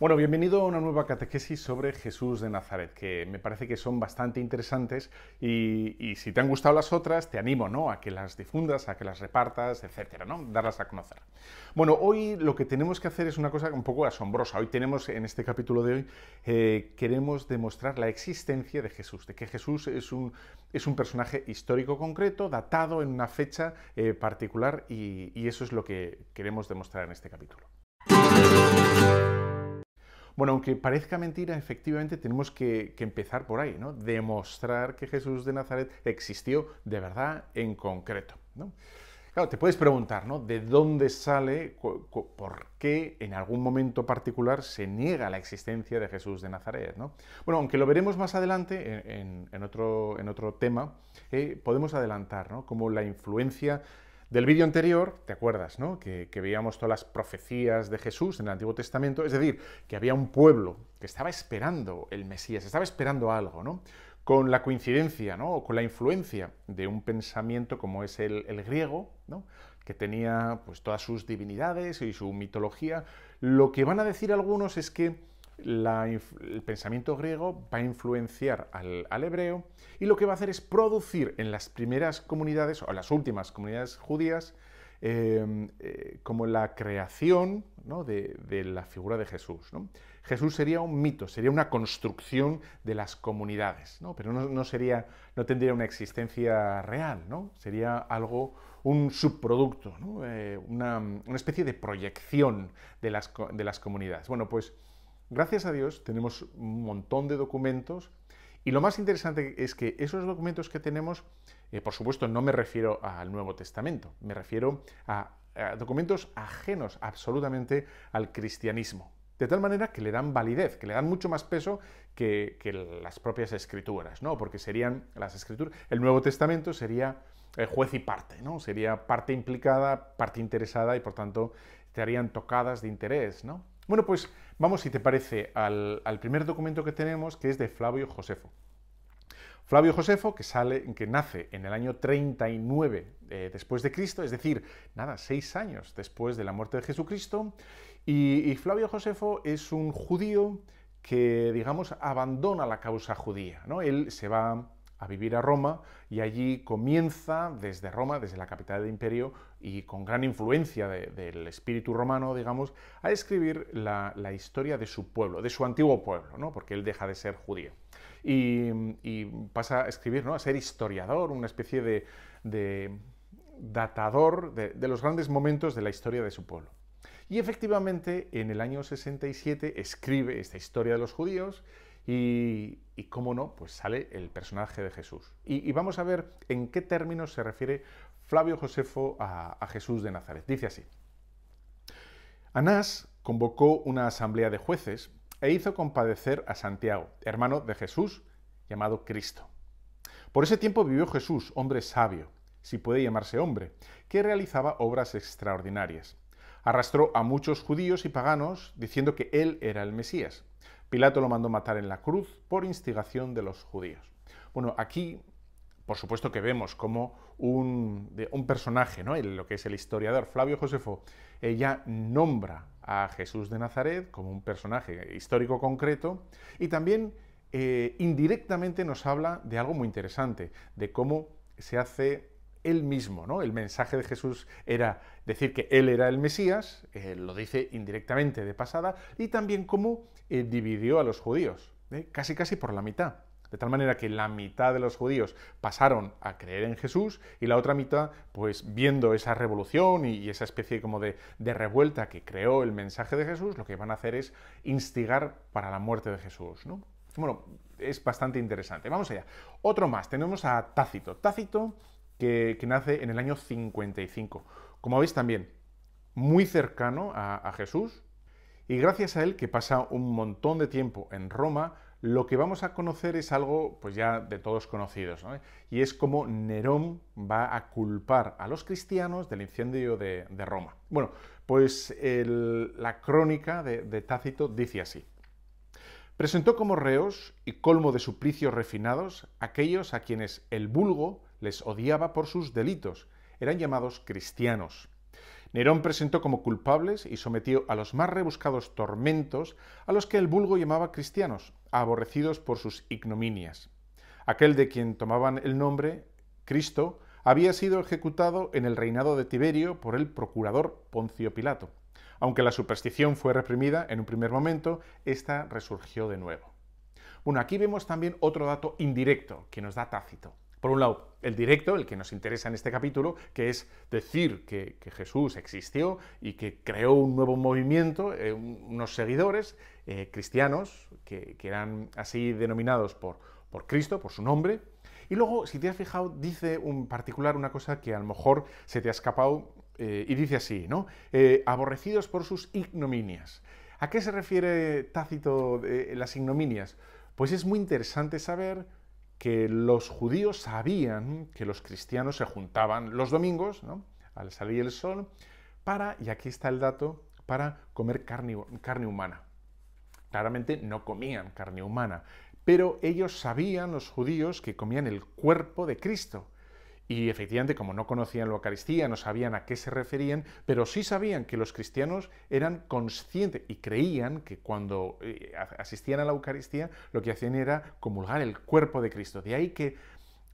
Bueno, bienvenido a una nueva catequesis sobre Jesús de Nazaret, que me parece que son bastante interesantes y, si te han gustado las otras, te animo ¿no? a que las difundas, a que las repartas, etcétera, ¿no? darlas a conocer. Bueno, hoy lo que tenemos que hacer es una cosa un poco asombrosa. Hoy tenemos, en este capítulo de hoy, eh, queremos demostrar la existencia de Jesús, de que Jesús es un, es un personaje histórico concreto, datado en una fecha eh, particular y eso es lo que queremos demostrar en este capítulo. Bueno, aunque parezca mentira, efectivamente tenemos que, empezar por ahí, ¿no? Demostrar que Jesús de Nazaret existió de verdad en concreto, Claro, te puedes preguntar, ¿no? ¿De dónde sale, por qué en algún momento particular se niega la existencia de Jesús de Nazaret, ¿no? Bueno, aunque lo veremos más adelante en, otro, tema, eh, podemos adelantar, ¿no? Como la influencia del vídeo anterior, ¿te acuerdas, no? Que, veíamos todas las profecías de Jesús en el Antiguo Testamento, es decir, que había un pueblo que estaba esperando el Mesías, estaba esperando algo, ¿no? Con la coincidencia, ¿no? O con la influencia de un pensamiento como es el, griego, que tenía pues, todas sus divinidades y su mitología, lo que van a decir algunos es que el pensamiento griego va a influenciar al, hebreo y lo que va a hacer es producir en las primeras comunidades o las últimas comunidades judías em, eh, como la creación de, la figura de Jesús. Jesús sería un mito, sería una construcción de las comunidades, ¿no? pero no, sería, no tendría una existencia real, sería algo un subproducto, eh, una, una, especie de proyección de las, de las comunidades. Bueno, pues Gracias a Dios tenemos un montón de documentos y lo más interesante es que esos documentos que tenemos, eh, por supuesto no me refiero al Nuevo Testamento, me refiero a, documentos ajenos absolutamente al cristianismo, de tal manera que le dan validez, que le dan mucho más peso que, las propias escrituras, ¿no? Porque serían las escrituras, el Nuevo Testamento sería eh, juez y parte, ¿no? Sería parte implicada, parte interesada y por tanto estarían tocadas de interés, ¿no? Bueno, pues vamos, si te parece, al, primer documento que tenemos, que es de Flavio Josefo. Flavio Josefo, que, sale, que nace en el año 39 eh, después de Cristo, es decir, nada, seis años después de la muerte de Jesucristo, y, y Flavio Josefo es un judío que, digamos, abandona la causa judía. ¿no? Él se va a vivir a Roma y allí comienza desde Roma, desde la capital del imperio y con gran influencia del espíritu romano, digamos, a escribir la, historia de su pueblo, de su antiguo pueblo, ¿no? porque él deja de ser judío. Y, pasa a escribir, ¿no? a ser historiador, una especie de, datador de, de los grandes momentos de la historia de su pueblo. Y efectivamente, en el año 67 escribe esta historia de los judíos y, cómo no, pues sale el personaje de Jesús. Y, vamos a ver en qué términos se refiere Flavio Josefo a Jesús de Nazaret. Dice así. Anás convocó una asamblea de jueces e hizo compadecer a Santiago, hermano de Jesús, llamado Cristo. Por ese tiempo vivió Jesús, hombre sabio, si puede llamarse hombre, que realizaba obras extraordinarias. Arrastró a muchos judíos y paganos diciendo que él era el Mesías. Pilato lo mandó matar en la cruz por instigación de los judíos. Bueno, aquí, por supuesto que vemos como un, personaje, ¿no? lo que es el historiador Flavio Josefo, ella nombra a Jesús de Nazaret como un personaje histórico concreto y también eh, indirectamente nos habla de algo muy interesante, de cómo se hace él mismo, ¿no? El mensaje de Jesús era decir que él era el Mesías, eh, lo dice indirectamente de pasada, y también cómo eh, dividió a los judíos, ¿eh? casi casi por la mitad. De tal manera que la mitad de los judíos pasaron a creer en Jesús y la otra mitad, pues viendo esa revolución y, esa especie como de, revuelta que creó el mensaje de Jesús, lo que van a hacer es instigar para la muerte de Jesús. ¿no? Bueno, es bastante interesante. Vamos allá. Otro más, tenemos a Tácito. Tácito que, nace en el año 55. Como veis también, muy cercano a, Jesús, y gracias a él, que pasa un montón de tiempo en Roma, lo que vamos a conocer es algo pues ya de todos conocidos, y es como Nerón va a culpar a los cristianos del incendio de, Roma. Bueno, pues la crónica de, de, Tácito dice así. Presentó como reos y colmo de suplicios refinados aquellos a quienes el vulgo les odiaba por sus delitos. Eran llamados cristianos. Nerón presentó como culpables y sometió a los más rebuscados tormentos a los que el vulgo llamaba cristianos, aborrecidos por sus ignominias. Aquel de quien tomaban el nombre, Cristo, había sido ejecutado en el reinado de Tiberio por el procurador Poncio Pilato. Aunque la superstición fue reprimida en un primer momento, ésta resurgió de nuevo. Bueno, aquí vemos también otro dato indirecto que nos da Tácito. Por un lado, el directo, el que nos interesa en este capítulo, que es decir que, Jesús existió y que creó un nuevo movimiento, eh, unos seguidores eh, cristianos, que, eran así denominados por, Cristo, por su nombre. Y luego, si te has fijado, dice un particular una cosa que a lo mejor se te ha escapado eh, y dice así, ¿no? aborrecidos por sus ignominias. ¿A qué se refiere Tácito las ignominias? Pues es muy interesante saber que los judíos sabían que los cristianos se juntaban los domingos, al salir el sol, para, y aquí está el dato, para comer carne, carne humana. Claramente no comían carne humana, pero ellos sabían, los judíos, que comían el cuerpo de Cristo. Y efectivamente, como no conocían la Eucaristía, no sabían a qué se referían, pero sí sabían que los cristianos eran conscientes y creían que cuando eh, asistían a la Eucaristía lo que hacían era comulgar el cuerpo de Cristo. De ahí que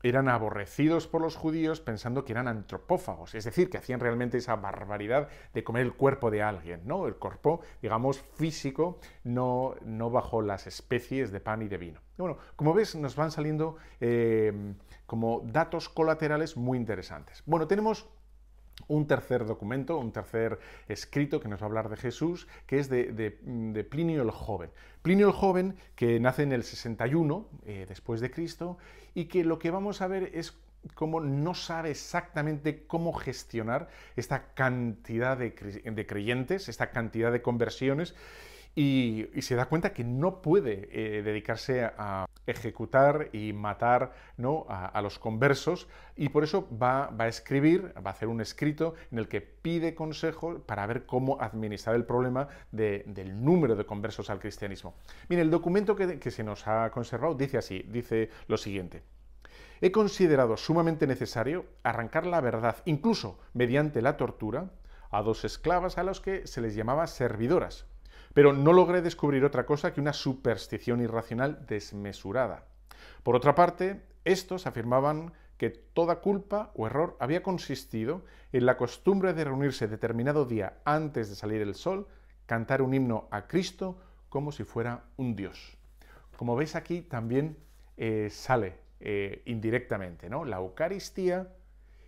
eran aborrecidos por los judíos pensando que eran antropófagos, es decir, que hacían realmente esa barbaridad de comer el cuerpo de alguien, ¿no? El cuerpo, digamos, físico, no, no bajo las especies de pan y de vino. Bueno, como ves, nos van saliendo eh, como datos colaterales muy interesantes. Bueno, tenemos un tercer documento, un tercer escrito que nos va a hablar de Jesús, que es de, Plinio el Joven. Plinio el Joven, que nace en el 61 eh, después de Cristo, y que lo que vamos a ver es cómo no sabe exactamente cómo gestionar esta cantidad de, creyentes, esta cantidad de conversiones, y, se da cuenta que no puede eh, dedicarse a, ejecutar y matar a, los conversos y por eso va, a escribir, va a hacer un escrito en el que pide consejo para ver cómo administrar el problema del número de conversos al cristianismo. Mire, el documento que, que se nos ha conservado dice así, dice lo siguiente. He considerado sumamente necesario arrancar la verdad, incluso mediante la tortura, a dos esclavas a las que se les llamaba servidoras pero no logré descubrir otra cosa que una superstición irracional desmesurada. Por otra parte, estos afirmaban que toda culpa o error había consistido en la costumbre de reunirse determinado día antes de salir el sol, cantar un himno a Cristo como si fuera un dios. Como veis aquí también eh, sale eh, indirectamente la Eucaristía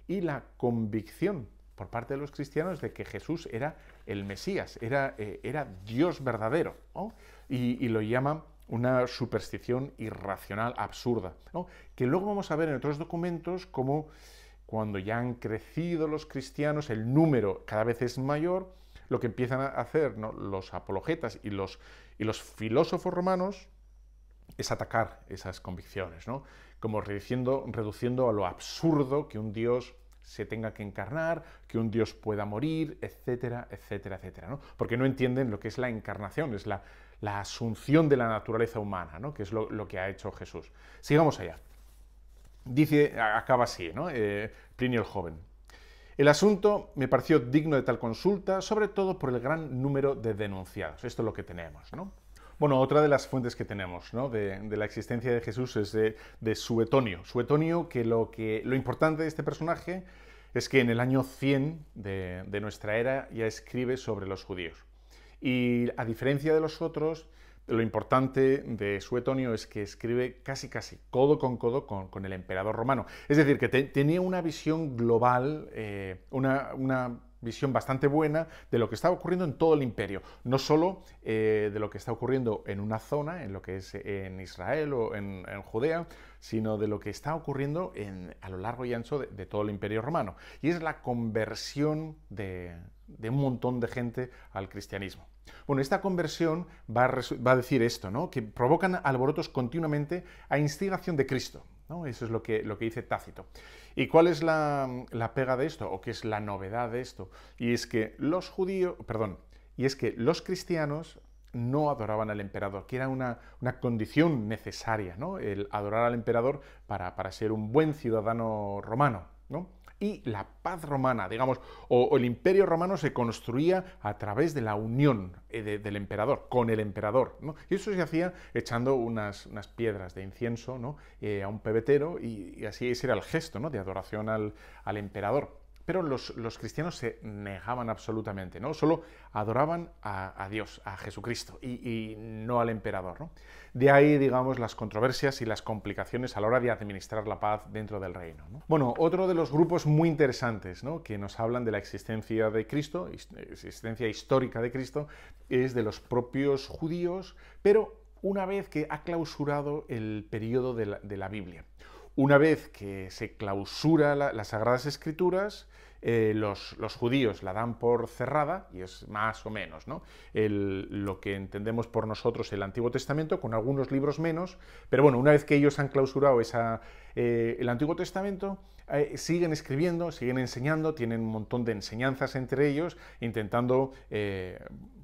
y la convicción por parte de los cristianos de que Jesús era el Mesías, era, eh, era Dios verdadero, y, lo llaman una superstición irracional, absurda, que luego vamos a ver en otros documentos como cuando ya han crecido los cristianos, el número cada vez es mayor, lo que empiezan a hacer los apologetas y los, y los filósofos romanos, es atacar esas convicciones, Como reduciendo, reduciendo, a lo absurdo que un Dios se tenga que encarnar, que un Dios pueda morir, etcétera, etcétera, etcétera. ¿no? Porque no entienden lo que es la encarnación, es la, asunción de la naturaleza humana, ¿no? que es lo, que ha hecho Jesús. Sigamos allá. Dice, acaba así, ¿no? Eh, Plinio el Joven. El asunto me pareció digno de tal consulta, sobre todo por el gran número de denunciados. Esto es lo que tenemos, ¿no? Bueno, otra de las fuentes que tenemos de, la existencia de Jesús es de, Suetonio. Suetonio, que lo, que lo importante de este personaje es que en el año 100 de, nuestra era ya escribe sobre los judíos. Y a diferencia de los otros, lo importante de Suetonio es que escribe casi casi codo con codo con, el emperador romano. Es decir, que tenía una visión global, eh, una visión bastante buena de lo que está ocurriendo en todo el imperio, no solo eh, de lo que está ocurriendo en una zona, en lo que es en Israel o en, Judea, sino de lo que está ocurriendo en, a lo largo y ancho de, todo el imperio romano. Y es la conversión de, un montón de gente al cristianismo. Bueno, esta conversión va a, decir esto, ¿no? que provocan alborotos continuamente a instigación de Cristo. ¿no? Eso es lo que, lo que dice Tácito. ¿Y cuál es la, pega de esto? ¿O qué es la novedad de esto? Y es que los judíos, perdón, y es que los cristianos no adoraban al emperador, que era una, condición necesaria, ¿no? El adorar al emperador para, para ser un buen ciudadano romano, ¿no? y la paz romana, digamos, o, el imperio romano se construía a través de la unión eh, del emperador, con el emperador. Y eso se hacía echando unas, unas piedras de incienso eh, a un pebetero y, así ese era el gesto ¿no? de adoración al, al emperador pero los, cristianos se negaban absolutamente, ¿no? Solo adoraban a, Dios, a Jesucristo, y, no al emperador, De ahí, digamos, las controversias y las complicaciones a la hora de administrar la paz dentro del reino. Bueno, otro de los grupos muy interesantes ¿no? que nos hablan de la existencia de Cristo, existencia histórica de Cristo, es de los propios judíos, pero una vez que ha clausurado el periodo de la, de la Biblia. Una vez que se clausura las Sagradas Escrituras, eh, los, judíos la dan por cerrada, y es más o menos ¿no? lo que entendemos por nosotros el Antiguo Testamento, con algunos libros menos, pero bueno, una vez que ellos han clausurado esa, eh, el Antiguo Testamento, eh, siguen escribiendo, siguen enseñando, tienen un montón de enseñanzas entre ellos, intentando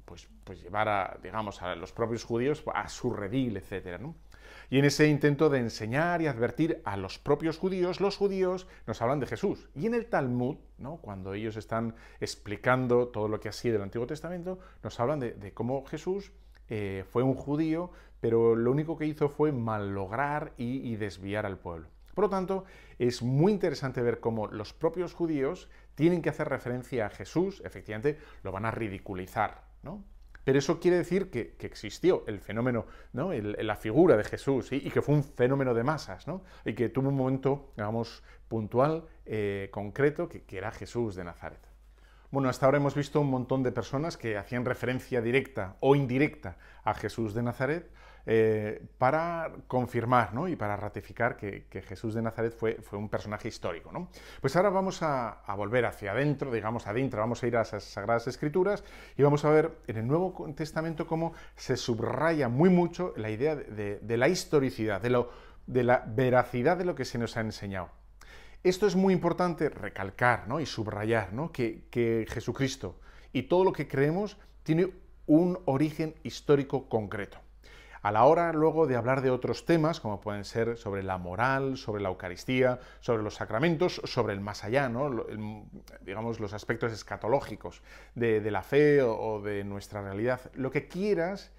pues, pues, llevar a, digamos, a los propios judíos a su redil, etc. Y en ese intento de enseñar y advertir a los propios judíos, los judíos nos hablan de Jesús. Y en el Talmud, cuando ellos están explicando todo lo que ha sido del Antiguo Testamento, nos hablan de, cómo Jesús eh, fue un judío, pero lo único que hizo fue malograr y, y desviar al pueblo. Por lo tanto, es muy interesante ver cómo los propios judíos tienen que hacer referencia a Jesús, efectivamente, lo van a ridiculizar, ¿no? Pero eso quiere decir que, existió el fenómeno, la figura de Jesús y, que fue un fenómeno de masas, ¿no? y que tuvo un momento, digamos, puntual, eh, concreto, que, que era Jesús de Nazaret. Bueno, hasta ahora hemos visto un montón de personas que hacían referencia directa o indirecta a Jesús de Nazaret, eh, para confirmar ¿no? y para ratificar que, Jesús de Nazaret fue, fue un personaje histórico. ¿no? Pues ahora vamos a, volver hacia adentro, digamos adentro, vamos a ir a las Sagradas Escrituras y vamos a ver en el Nuevo Testamento cómo se subraya muy mucho la idea de, la historicidad, de, lo, de la veracidad de lo que se nos ha enseñado. Esto es muy importante recalcar ¿no? y subrayar ¿no? que, que, Jesucristo y todo lo que creemos tiene un origen histórico concreto. A la hora luego de hablar de otros temas, como pueden ser sobre la moral, sobre la Eucaristía, sobre los sacramentos, sobre el más allá, digamos los aspectos escatológicos de, la fe o, de nuestra realidad, lo que quieras,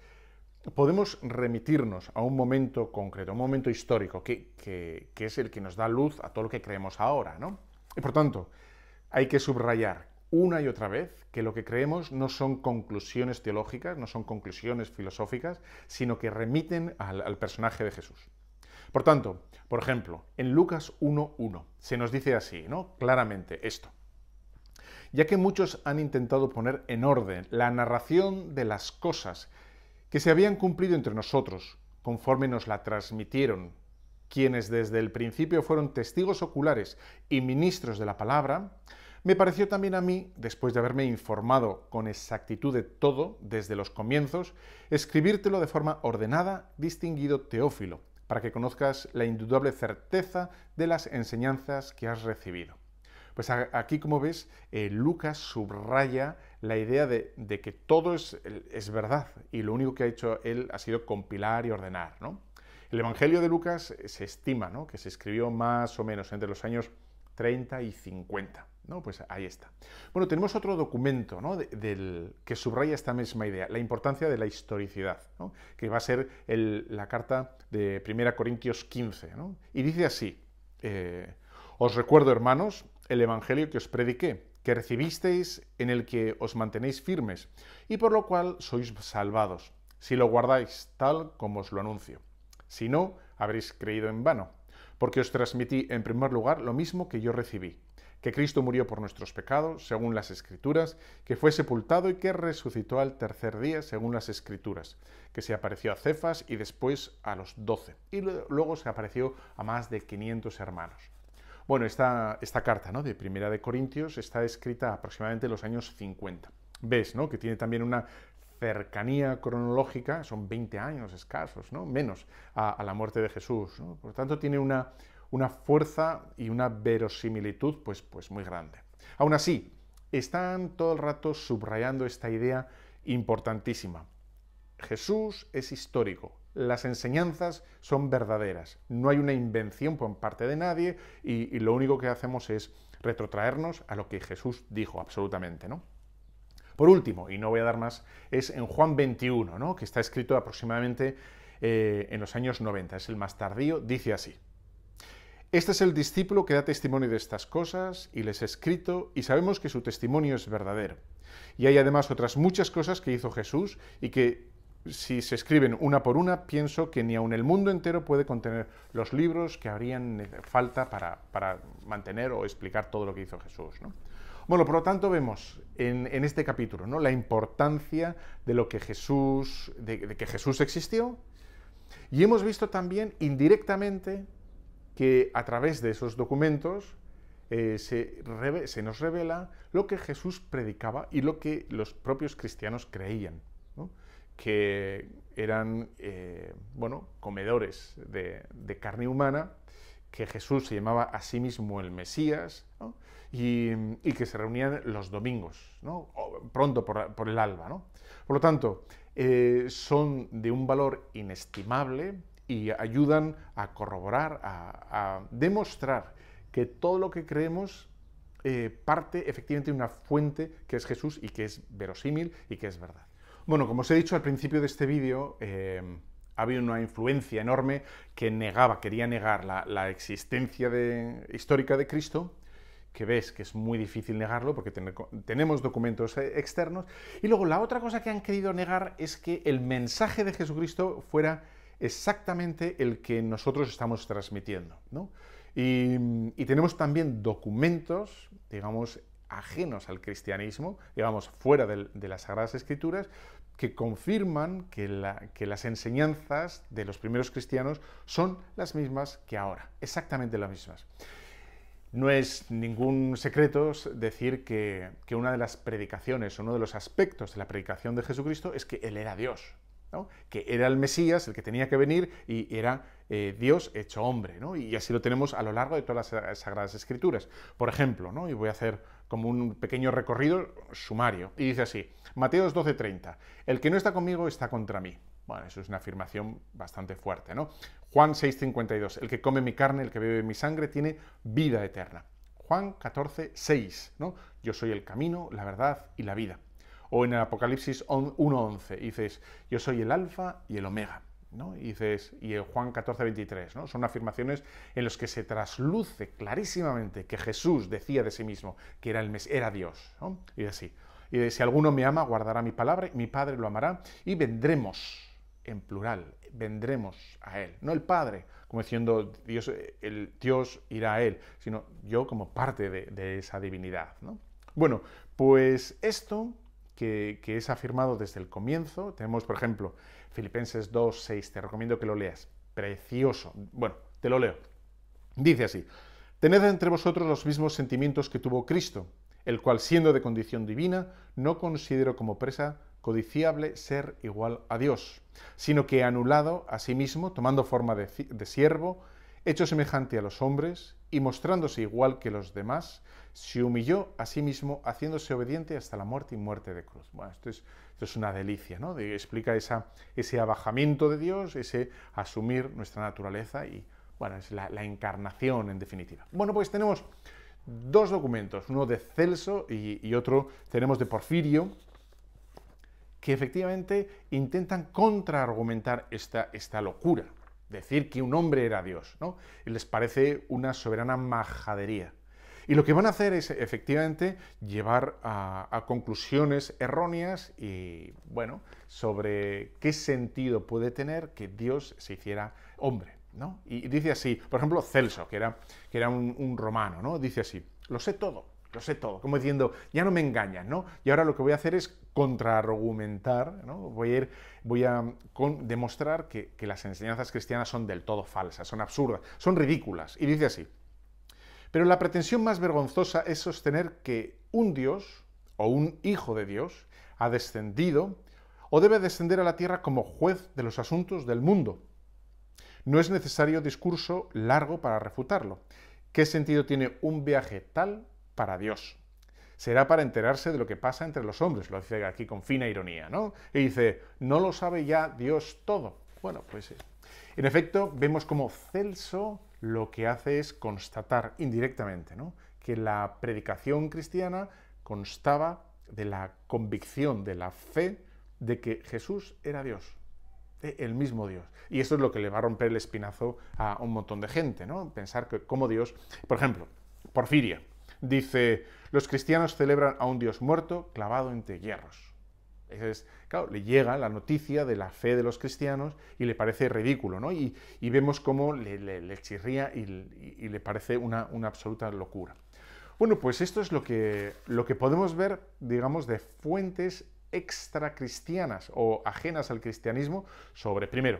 podemos remitirnos a un momento concreto, un momento histórico, que, es el que nos da luz a todo lo que creemos ahora. Y por tanto, hay que subrayar una y otra vez que lo que creemos no son conclusiones teológicas, no son conclusiones filosóficas, sino que remiten al, personaje de Jesús. Por tanto, por ejemplo, en Lucas 1.1 se nos dice así, ¿no? Claramente esto. Ya que muchos han intentado poner en orden la narración de las cosas que se habían cumplido entre nosotros, conforme nos la transmitieron, quienes desde el principio fueron testigos oculares y ministros de la palabra, me pareció también a mí, después de haberme informado con exactitud de todo desde los comienzos, escribírtelo de forma ordenada, distinguido teófilo, para que conozcas la indudable certeza de las enseñanzas que has recibido. Pues aquí, como ves, eh, Lucas subraya la idea de, que todo es, verdad y lo único que ha hecho él ha sido compilar y ordenar. El Evangelio de Lucas eh, se estima ¿no? que se escribió más o menos entre los años 30 y 50. Pues ahí está. Bueno, tenemos otro documento del, que subraya esta misma idea, la importancia de la historicidad, que va a ser la carta de 1 Corintios 15. Y dice así, eh, os recuerdo, hermanos, el Evangelio que os prediqué, que recibisteis, en el que os mantenéis firmes, y por lo cual sois salvados, si lo guardáis tal como os lo anuncio. Si no, habréis creído en vano, porque os transmití en primer lugar lo mismo que yo recibí que Cristo murió por nuestros pecados, según las Escrituras, que fue sepultado y que resucitó al tercer día, según las Escrituras, que se apareció a Cefas y después a los doce, y luego se apareció a más de 500 hermanos. Bueno, esta, esta carta ¿no? de Primera de Corintios está escrita aproximadamente en los años 50. Ves ¿no? que tiene también una cercanía cronológica, son 20 años escasos, ¿no? menos, a, la muerte de Jesús. por Por tanto, tiene una, una fuerza y una verosimilitud pues, pues muy grande. Aún así, están todo el rato subrayando esta idea importantísima. Jesús es histórico, las enseñanzas son verdaderas, no hay una invención por parte de nadie y, lo único que hacemos es retrotraernos a lo que Jesús dijo absolutamente, ¿no? Por último, y no voy a dar más, es en Juan 21, ¿no? que está escrito aproximadamente eh, en los años 90, es el más tardío, dice así. Este es el discípulo que da testimonio de estas cosas y les he escrito y sabemos que su testimonio es verdadero. Y hay además otras muchas cosas que hizo Jesús y que si se escriben una por una, pienso que ni aun el mundo entero puede contener los libros que habrían falta para, mantener o explicar todo lo que hizo Jesús. Bueno, por lo tanto vemos en, este capítulo ¿no? la importancia de lo que Jesús, de que Jesús existió, y hemos visto también indirectamente que a través de esos documentos eh, se, nos revela lo que Jesús predicaba y lo que los propios cristianos creían, que eran eh, bueno, comedores de, carne humana, que Jesús se llamaba a sí mismo el Mesías y, que se reunían los domingos, pronto por, el alba. Por lo tanto, eh, son de un valor inestimable y ayudan a corroborar, a, demostrar que todo lo que creemos eh, parte efectivamente de una fuente que es Jesús y que es verosímil y que es verdad. Bueno, como os he dicho al principio de este vídeo, eh, había una influencia enorme que negaba, quería negar la, existencia histórica de Cristo, que ves que es muy difícil negarlo porque tenemos documentos eh, externos. Y luego la otra cosa que han querido negar es que el mensaje de Jesucristo fuera exactamente el que nosotros estamos transmitiendo. Y, tenemos también documentos, digamos, ajenos al cristianismo, digamos, fuera de, las Sagradas Escrituras, que confirman que, las enseñanzas de los primeros cristianos son las mismas que ahora, exactamente las mismas. No es ningún secreto decir que, que una de las predicaciones, uno de los aspectos de la predicación de Jesucristo es que Él era Dios, que era el Mesías, el que tenía que venir, y era eh, Dios hecho hombre. Y así lo tenemos a lo largo de todas las Sagradas Escrituras. Por ejemplo, y voy a hacer como un pequeño recorrido sumario, y dice así, Mateos 12:30, el que no está conmigo está contra mí. Bueno, eso es una afirmación bastante fuerte, ¿no? Juan 6:52, el que come mi carne, el que bebe mi sangre, tiene vida eterna. Juan 14, 6, ¿no? Yo soy el camino, la verdad y la vida. O en el Apocalipsis 1.11 dices, yo soy el alfa y el omega. ¿no? Y, dices, y en Juan 14.23, ¿no? son afirmaciones en las que se trasluce clarísimamente que Jesús decía de sí mismo que era, el mes, era Dios. Y así. Y si alguno me ama, guardará mi palabra, mi Padre lo amará y vendremos, en plural, vendremos a Él. No el Padre, como diciendo Dios, el Dios irá a Él, sino yo como parte de, de esa divinidad. ¿no? Bueno, pues esto que, es afirmado desde el comienzo. Tenemos, por ejemplo, Filipenses 2, 6, te recomiendo que lo leas. Precioso. Bueno, te lo leo. Dice así, tened entre vosotros los mismos sentimientos que tuvo Cristo, el cual siendo de condición divina, no considero como presa codiciable ser igual a Dios, sino que anulado a sí mismo, tomando forma de, de siervo, hecho semejante a los hombres, y mostrándose igual que los demás, se humilló a sí mismo, haciéndose obediente hasta la muerte y muerte de cruz. Bueno, esto es, una delicia, ¿no? De, explica ese abajamiento de Dios, ese asumir nuestra naturaleza y, bueno, es la, encarnación en definitiva. Bueno, pues tenemos dos documentos, uno de Celso y, otro tenemos de Porfirio, que efectivamente intentan contraargumentar esta, esta locura decir que un hombre era Dios, ¿no? Les parece una soberana majadería. Y lo que van a hacer es efectivamente llevar a, conclusiones erróneas y, bueno, sobre qué sentido puede tener que Dios se hiciera hombre. ¿no? Y dice así, por ejemplo, Celso, que era, que era un, un romano, ¿no? dice así, lo sé todo, lo sé todo, como diciendo, ya no me engañas, ¿no? Y ahora lo que voy a hacer es contraargumentar, ¿no? Voy a, voy a demostrar que, que las enseñanzas cristianas son del todo falsas, son absurdas, son ridículas. Y dice así, pero la pretensión más vergonzosa es sostener que un Dios o un hijo de Dios ha descendido o debe descender a la tierra como juez de los asuntos del mundo. No es necesario discurso largo para refutarlo. ¿Qué sentido tiene un viaje tal para Dios. Será para enterarse de lo que pasa entre los hombres, lo dice aquí con fina ironía, ¿no? Y dice, ¿no lo sabe ya Dios todo? Bueno, pues sí. en efecto, vemos como Celso lo que hace es constatar indirectamente ¿no? que la predicación cristiana constaba de la convicción, de la fe de que Jesús era Dios, el mismo Dios. Y esto es lo que le va a romper el espinazo a un montón de gente, ¿no? Pensar que como Dios, por ejemplo, Porfiria, dice, los cristianos celebran a un Dios muerto clavado entre hierros. claro, le llega la noticia de la fe de los cristianos y le parece ridículo, ¿no? Y, vemos cómo le, chirría y, le parece una, absoluta locura. Bueno, pues esto es lo que, lo que podemos ver, digamos, de fuentes extracristianas o ajenas al cristianismo sobre, primero,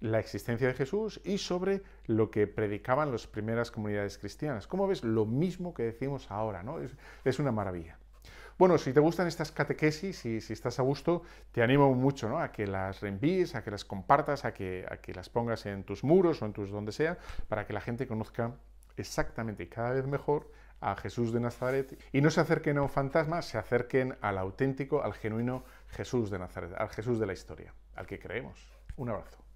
la existencia de Jesús y sobre lo que predicaban las primeras comunidades cristianas. Como ves, lo mismo que decimos ahora, ¿no? Es, una maravilla. Bueno, si te gustan estas catequesis y si estás a gusto, te animo mucho ¿no? a que las reenvíes, a que las compartas, a que, a que las pongas en tus muros o en tus donde sea, para que la gente conozca exactamente y cada vez mejor a Jesús de Nazaret y no se acerquen a un fantasma, se acerquen al auténtico, al genuino Jesús de Nazaret, al Jesús de la historia, al que creemos. Un abrazo.